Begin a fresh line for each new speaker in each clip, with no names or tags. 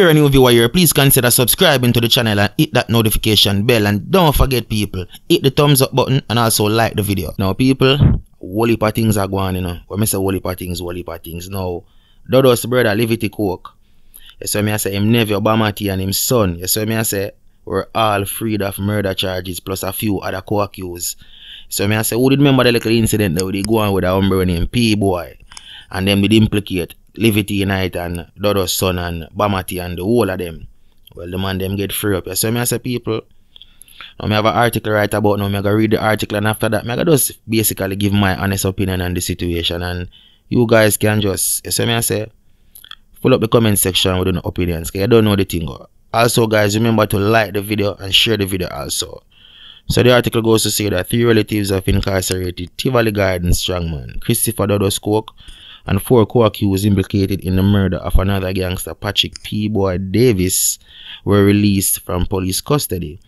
you're a new viewer please consider subscribing to the channel and hit that notification bell. And don't forget people, hit the thumbs up button and also like the video. Now people, wally heap things are going you know. When I say wally heap things, whole heap things. Now, Dodo's brother Leviticus, you see me I say him nephew Bamati and him son, you see me I say were all freed of murder charges plus a few other co-accused. So me I say, who did remember the little incident that we go on with a umbrella named P-Boy and we did implicate Liberty Unite and Dodo's son and Bamati and the whole of them. Well, the man them get free up. You see me as a people. Now, me have an article right about now. Me go read the article and after that, me go just basically give my honest opinion on the situation. And you guys can just, you see me I say, fill up the comment section with your opinions. Cause I don't know the thing. Also, guys, remember to like the video and share the video also. So the article goes to say that three relatives of incarcerated Tivoli Garden strongman Christopher Dodo Coke and four co-accused implicated in the murder of another gangster, Patrick P. Boyd Davis, were released from police custody.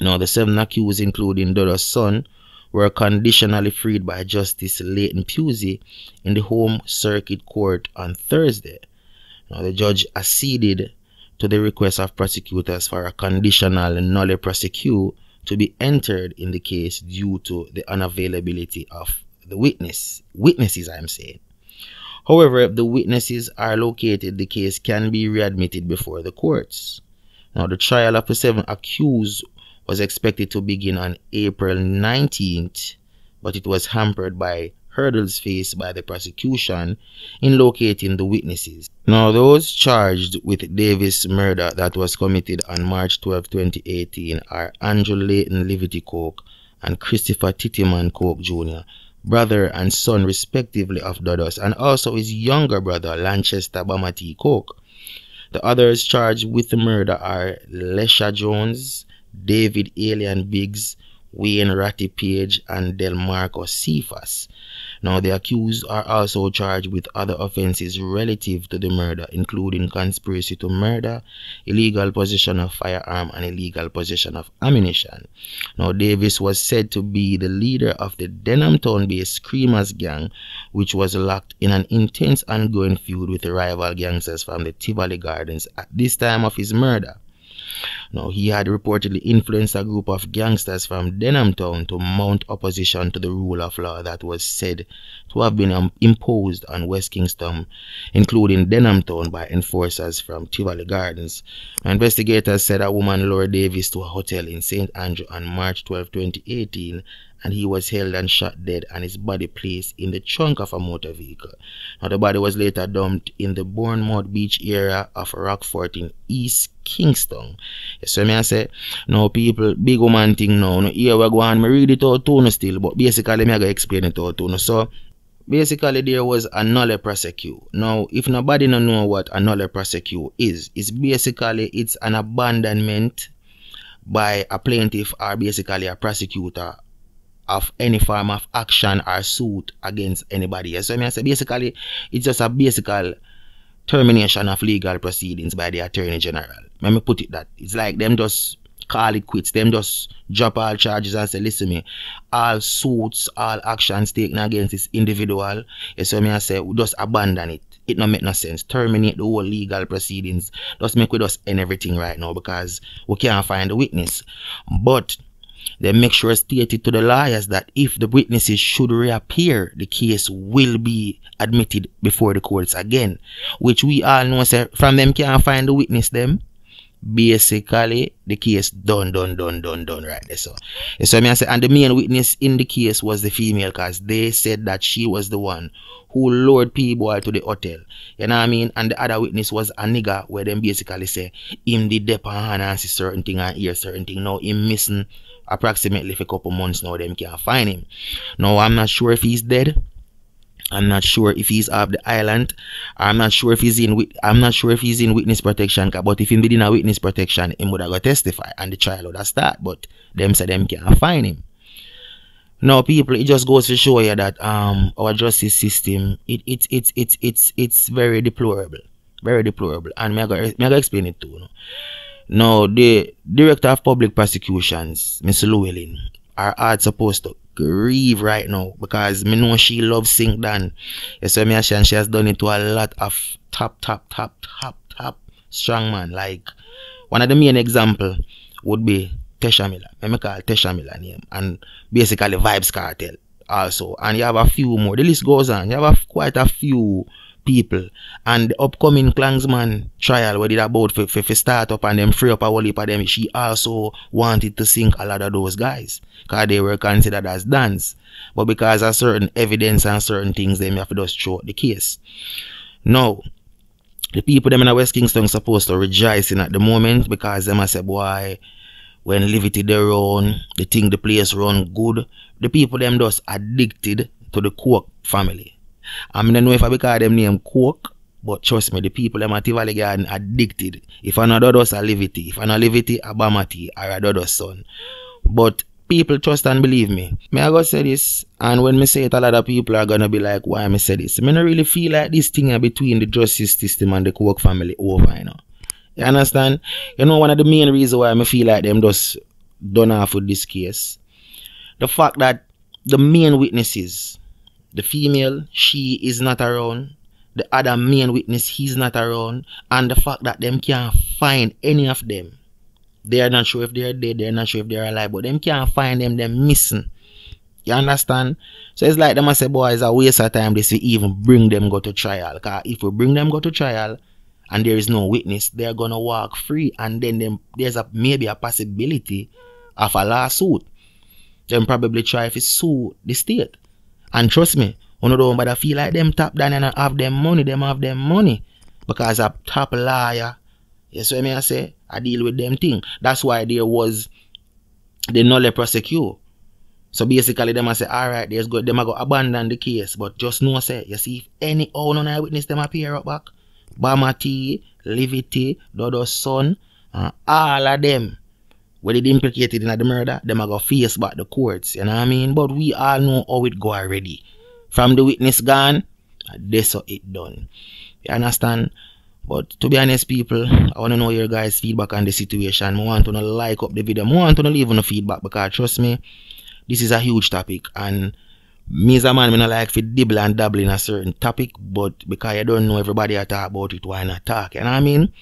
Now, the seven accused, including Dodo's son, were conditionally freed by Justice Leighton Pusey in the Home Circuit Court on Thursday. Now, the judge acceded to the request of prosecutors for a conditional nolle prosecute to be entered in the case due to the unavailability of the witness witnesses I'm saying However, if the witnesses are located, the case can be readmitted before the courts. Now, the trial of the seven accused was expected to begin on April 19th, but it was hampered by hurdles faced by the prosecution in locating the witnesses. Now, those charged with Davis' murder that was committed on March 12, 2018 are Andrew Layton Levity Cook and Christopher Tittiman Cook Jr., brother and son respectively of Dodos, and also his younger brother Lanchester Bamati Coke. The others charged with the murder are Lesha Jones, David Alien Biggs, Wayne Ratty Page, and Delmarco Cephas. Now, the accused are also charged with other offences relative to the murder, including conspiracy to murder, illegal possession of firearm, and illegal possession of ammunition. Now, Davis was said to be the leader of the Town based Screamers Gang, which was locked in an intense ongoing feud with rival gangsters from the Tivoli Gardens at this time of his murder. Now, he had reportedly influenced a group of gangsters from Denham Town to mount opposition to the rule of law that was said to have been um, imposed on West Kingston, including Denham Town, by enforcers from Tivoli Gardens. Investigators said a woman lured Davis to a hotel in St. Andrew on March 12, 2018 and he was held and shot dead and his body placed in the trunk of a motor vehicle. Now, the body was later dumped in the Bournemouth Beach area of Rockford in East Kingston. You see me I say? Now people, big woman thing now. No, here we go and me read it out to still, but basically me I go explain it out to you. So, basically there was a prosecute now if nobody don't know what a prosecute is it's basically it's an abandonment by a plaintiff or basically a prosecutor of any form of action or suit against anybody. So I mean, say basically, it's just a basic termination of legal proceedings by the Attorney General. Let me put it that. It's like them just call it quits. Them just drop all charges and say, listen me, all suits, all actions taken against this individual, you see me, I say, just abandon it. It don't make no sense. Terminate the whole legal proceedings. Just make with us end everything right now because we can't find the witness. But they make sure stated to the lawyers that if the witnesses should reappear, the case will be admitted before the courts again. Which we all know say, from them can't find the witness them. Basically, the case done, done, done, done, done right there. So, so I mean, I say, and the main witness in the case was the female because they said that she was the one who lured people to the hotel. You know what I mean? And the other witness was a nigga where them basically say, him the dep and certain thing and hear certain thing. Now, him missing approximately for a couple months now them can't find him now i'm not sure if he's dead I'm not sure if he's off the island. I'm not sure if he's in. I'm not sure if he's in witness protection. But if he in witness protection, he would have got testify and the trial would have started. But them say them can't find him. Now, people, it just goes to show you that um our justice system it it's it's it's it's it's very deplorable, very deplorable. And me I go, me I go explain it to You know? No, the Director of Public Prosecutions, Miss Llewellyn, her heart supposed to grieve right now because me know she loves Sink Dan. You see me and she has done it to a lot of top, top, top, top, top strong man. Like one of the main example would be Tesha Miller. Me call Tesha Miller name and basically Vibes Cartel also. And you have a few more. The list goes on. You have a, quite a few people and the upcoming Klangsman trial where did about for, for, for start up and them free up a whole heap of them, she also wanted to sink a lot of those guys because they were considered as dance. But because of certain evidence and certain things, they may have to just throw the case. Now, the people them in West Kingston supposed to rejoice in at the moment because them I said, boy, when Liberty they run, the thing the place run good, the people them just addicted to the Coke family. I mean, I know if I because them name but trust me, the people them at Garden addicted. If I not us, I live it. If I not live it, I bomb at it, or I us son. But people trust and believe me. May I go say this, and when me say it, a lot of people are gonna be like, why me say this? Me not really feel like this thing between the justice system and the Coke family over, you know. You understand? You know, one of the main reasons why I feel like them just done off with this case, the fact that the main witnesses the female, she is not around. The other main witness, he's not around. And the fact that them can't find any of them. They are not sure if they're dead, they're not sure if they're alive, but them can't find them, they're missing. You understand? So it's like them I say, boy, it's a waste of time this we even bring them go to trial. Because if we bring them go to trial and there is no witness, they're gonna walk free and then them, there's a maybe a possibility of a lawsuit. Then probably try to sue the state. And trust me, of do but I feel like them top down and have them money, them have them money. Because a top liar, you see me I say? I deal with them thing. That's why there was the nullity prosecute. So basically, them I say, all right, there's good. Them I go abandon the case, but just know say, you see, if any owner I eyewitness them appear up back, T, Livity, Dodo Son, uh, all of them, with it implicated in the murder, them are going to face back the courts, you know what I mean? But we all know how it go already. From the witness gone, that's how it done. You understand? But to be honest, people, I want to know your guys' feedback on the situation. I want to know like up the video. I want to leave no feedback because trust me, this is a huge topic. And me as a man, I not like to dibble and dabble in a certain topic, but because I don't know everybody I talk about it, why not talk? You know what I mean?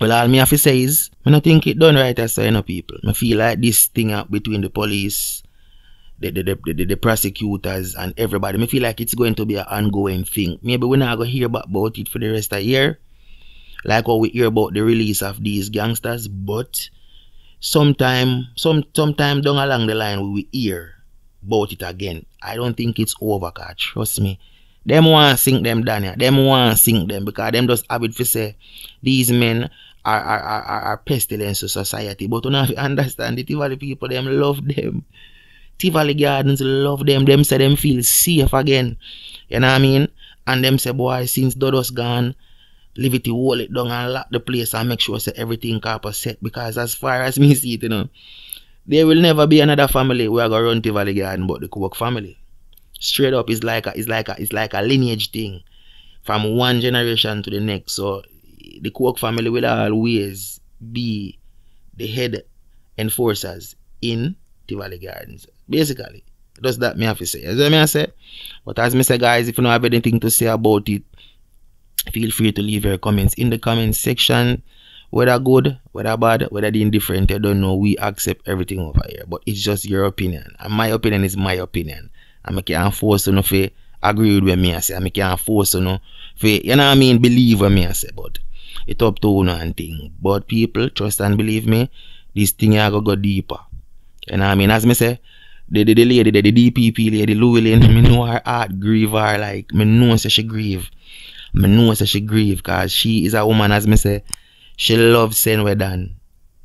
Well, all me have to say is, and I think it done right as I know people. I feel like this thing up between the police, the the, the, the, the prosecutors and everybody. I feel like it's going to be an ongoing thing. Maybe we're not gonna hear about it for the rest of the year. Like what we hear about the release of these gangsters, but sometime some sometime down along the line we will hear about it again. I don't think it's over, God. Trust me. Them want sink them down here. Them want sink them because them just have it for say these men are, are, are, pestilence to society. But you I understand the Tivoli people, them love them. Tivoli Gardens love them. Them say them feel safe again. You know what I mean? And them say, boy, since Dodo's gone, leave it to wall it down and lock the place and make sure say everything copper set. Because as far as me see it, you know, there will never be another family where I go run Tivoli Garden but the Kuwok family. Straight up, it's like a, it's like a, it's like a lineage thing from one generation to the next. So the Quark family will always be the head enforcers in the Valley Gardens. Basically, does that me have to say. As I may say, but as me say, guys, if you don't have anything to say about it, feel free to leave your comments in the comment section. Whether good, whether bad, whether the indifferent, I don't know. We accept everything over here, but it's just your opinion, and my opinion is my opinion. And I can't force you know, agree with me I say. I can't force you know, for, you know what I mean, believe what me I say, but it up to one and thing. But people, trust and believe me, this thing I go go deeper. You know what I mean? As me say, the, the, the lady, the, the DPP lady, Llewellyn, me know her heart grieve her. Like, me know say she grieve. Me know say she grieve because she is a woman, as me say, she loves sing we done.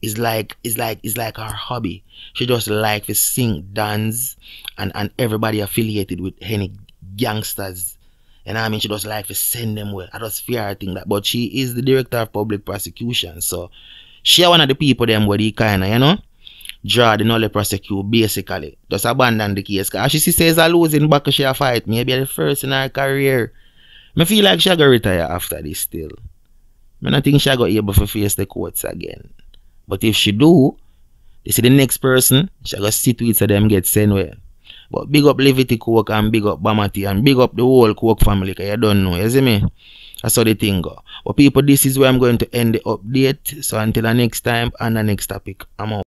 It's like, it's like, it's like her hobby. She just like to sing, dance, and, and everybody affiliated with any gangsters you know I mean? She just like to send them well. I just fear her thing that. But she is the director of public prosecution. So she one of the people them where they kind of, you know, draw the knowledge prosecute basically. Just abandon the case. Cause she says I losing back she a fight. Maybe the first in her career. Me feel like she gonna retire after this still. Me not think she go to able to face the courts again. But if she do, they see the next person, she gonna sit with so them get sent well. But big up Levity Coke and big up Bamati and big up the whole Coke family because you don't know, you see me? That's how the thing go. But people, this is where I'm going to end the update. So until the next time and the next topic, I'm out.